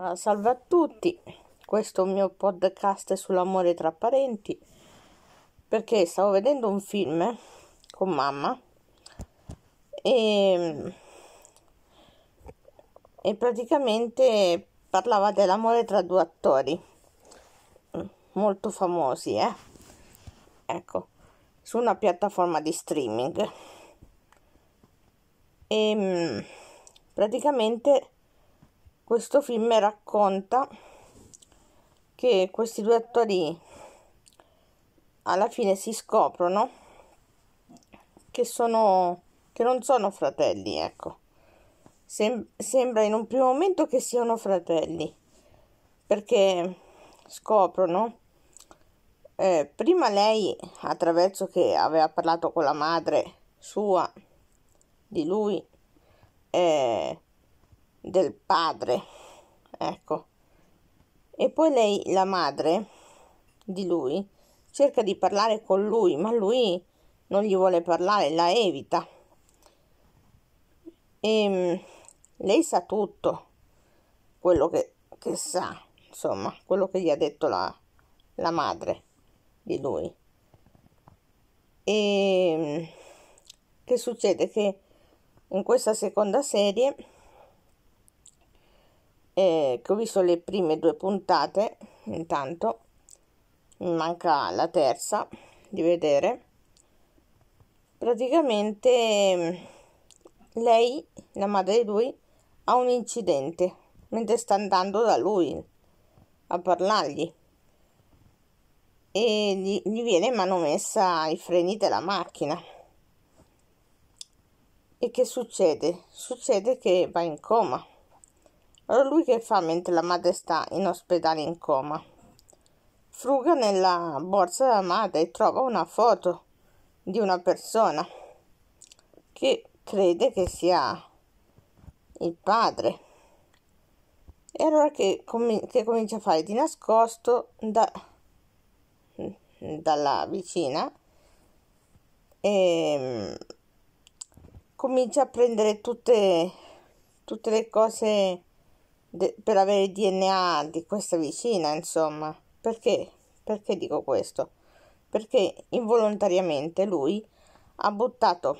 Allora, ah, salve a tutti, questo è un mio podcast sull'amore tra parenti perché stavo vedendo un film con mamma e, e praticamente parlava dell'amore tra due attori mm, molto famosi, eh? ecco, su una piattaforma di streaming e mm, praticamente questo film racconta che questi due attori alla fine si scoprono che sono che non sono fratelli, ecco. Sem- sembra in un primo momento che siano fratelli perché scoprono eh, prima lei attraverso che aveva parlato con la madre sua di lui eh, del padre. Ecco. E poi lei, la madre di lui, cerca di parlare con lui, ma lui non gli vuole parlare, la evita. E ehm, lei sa tutto quello che, che sa, insomma, quello che gli ha detto la, la madre di lui. E ehm, che succede? Che in questa seconda serie eh, che ho visto le prime due puntate, intanto mi manca la terza di vedere. Praticamente mm, lei, la madre di lui, ha un incidente mentre sta andando da lui a parlargli e gli, gli viene manomessa i freni della macchina. E che succede? Succede che va in coma. Allora lui che fa mentre la madre sta in ospedale in coma? Fruga nella borsa della madre e trova una foto di una persona che crede che sia il padre. E allora che, com- che comincia a fare di nascosto da- dalla vicina e mm, comincia a prendere tutte, tutte le cose de- per avere il DNA di questa vicina, insomma. Perché? Perché dico questo? Perché involontariamente lui ha buttato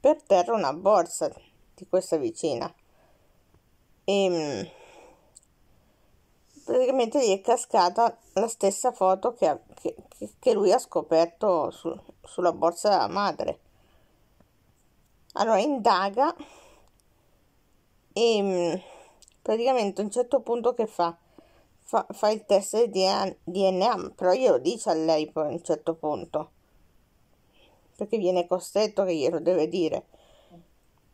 per terra una borsa di questa vicina e ehm, praticamente gli è cascata la stessa foto che, che, che lui ha scoperto su, sulla borsa della madre. Allora indaga e ehm, praticamente a un certo punto che fa? Fa, fa il test di DNA, però glielo dice a lei poi a un certo punto, perché viene costretto che glielo deve dire.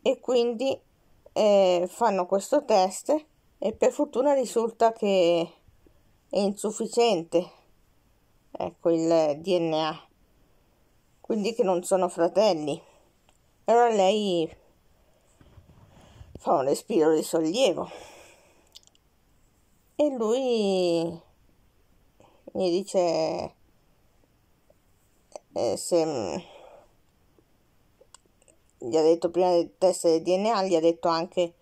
E quindi eh, fanno questo test e per fortuna risulta che è insufficiente, ecco, il DNA, quindi che non sono fratelli. Allora lei fa un respiro di sollievo e lui mi dice eh, se mm, gli ha detto prima del test del DNA gli ha detto anche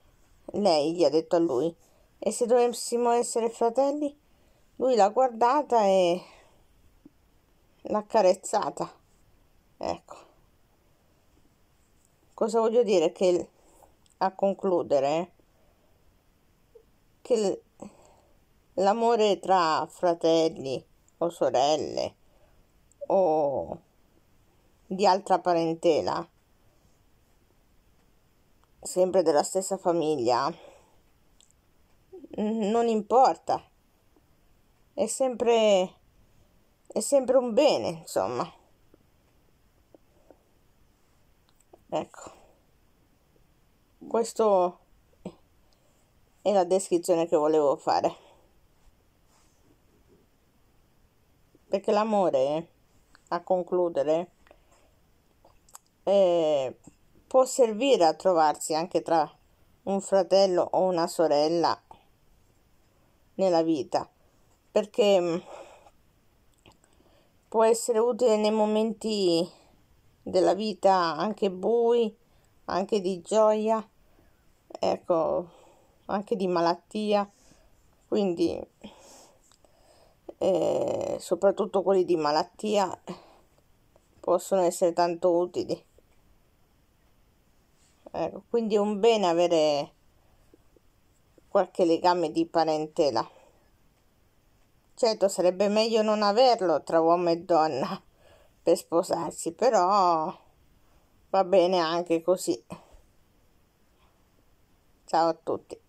lei gli ha detto a lui e se dovessimo essere fratelli lui l'ha guardata e l'ha carezzata ecco cosa voglio dire che a concludere che l'amore tra fratelli o sorelle o di altra parentela, sempre della stessa famiglia, non importa, è sempre, è sempre un bene, insomma. Ecco, questa è la descrizione che volevo fare. perché l'amore a concludere eh, può servire a trovarsi anche tra un fratello o una sorella nella vita perché mm, può essere utile nei momenti della vita anche bui anche di gioia ecco anche di malattia quindi e soprattutto quelli di malattia possono essere tanto utili ecco, quindi è un bene avere qualche legame di parentela certo sarebbe meglio non averlo tra uomo e donna per sposarsi però va bene anche così ciao a tutti